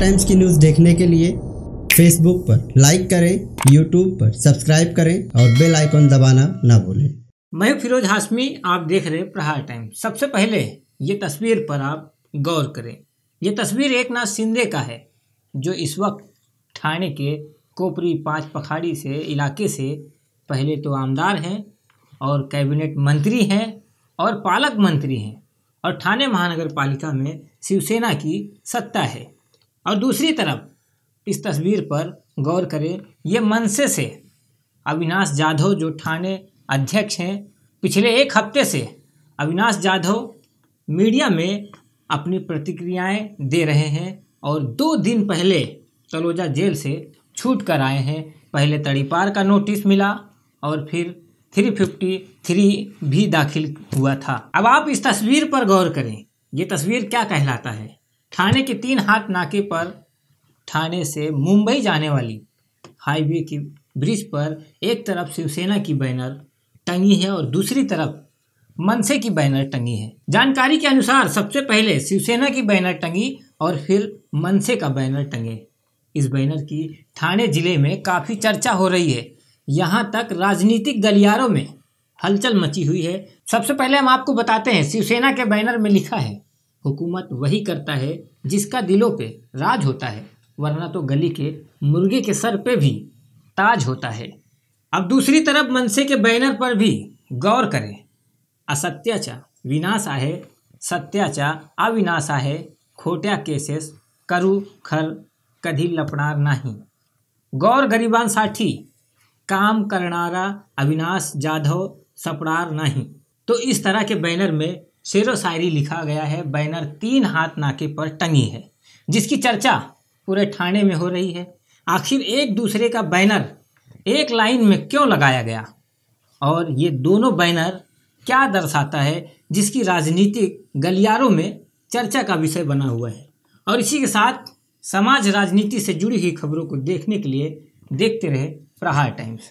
times की news देखने के लिए फेसबुक पर लाइक करें यूट्यूब पर सब्सक्राइब करें और बेल आइकन दबाना ना भूलें मैं फिरोज हाशमी आप देख रहे प्रहार टाइम सबसे पहले ये तस्वीर पर आप गौर करें ये तस्वीर एक नाथ शिंदे का है जो इस वक्त थाने के कोपरी पाँच पखाड़ी से इलाके से पहले तो आमदार हैं और कैबिनेट मंत्री हैं और पालक मंत्री हैं और थाने महानगर पालिका में शिवसेना की सत्ता है और दूसरी तरफ इस तस्वीर पर गौर करें ये मनसे से अविनाश जाधव जो थाने अध्यक्ष हैं पिछले एक हफ्ते से अविनाश जाधव मीडिया में अपनी प्रतिक्रियाएं दे रहे हैं और दो दिन पहले तलोजा जेल से छूट कर आए हैं पहले तड़ीपार का नोटिस मिला और फिर थ्री फिफ्टी थ्री भी दाखिल हुआ था अब आप इस तस्वीर पर गौर करें ये तस्वीर क्या कहलाता है थाने के तीन हाथ नाके पर थाने से मुंबई जाने वाली हाईवे की ब्रिज पर एक तरफ शिवसेना की बैनर टंगी है और दूसरी तरफ मनसे की बैनर टंगी है जानकारी के अनुसार सबसे पहले शिवसेना की बैनर टंगी और फिर मनसे का बैनर टंगे इस बैनर की ठाणे जिले में काफ़ी चर्चा हो रही है यहाँ तक राजनीतिक गलियारों में हलचल मची हुई है सबसे पहले हम आपको बताते हैं शिवसेना के बैनर में लिखा है हुकूमत वही करता है जिसका दिलों पे राज होता है वरना तो गली के मुर्गे के सर पे भी ताज होता है अब दूसरी तरफ मनसे के बैनर पर भी गौर करें असत्याचा विनाश आहे सत्याचा अविनाश आहे खोट्या केसेस करू खर कधी लपणार नाही गौर गरिबांसाठी काम करणारा अविनाश जाधव सपणार नाही तो इस तरह के बैनर में शेर व शायरी लिखा गया है बैनर तीन हाथ नाके पर टंगी है जिसकी चर्चा पूरे ठाणे में हो रही है आखिर एक दूसरे का बैनर एक लाइन में क्यों लगाया गया और ये दोनों बैनर क्या दर्शाता है जिसकी राजनीतिक गलियारों में चर्चा का विषय बना हुआ है और इसी के साथ समाज राजनीति से जुड़ी हुई खबरों को देखने के लिए देखते रहे प्रहार टाइम्स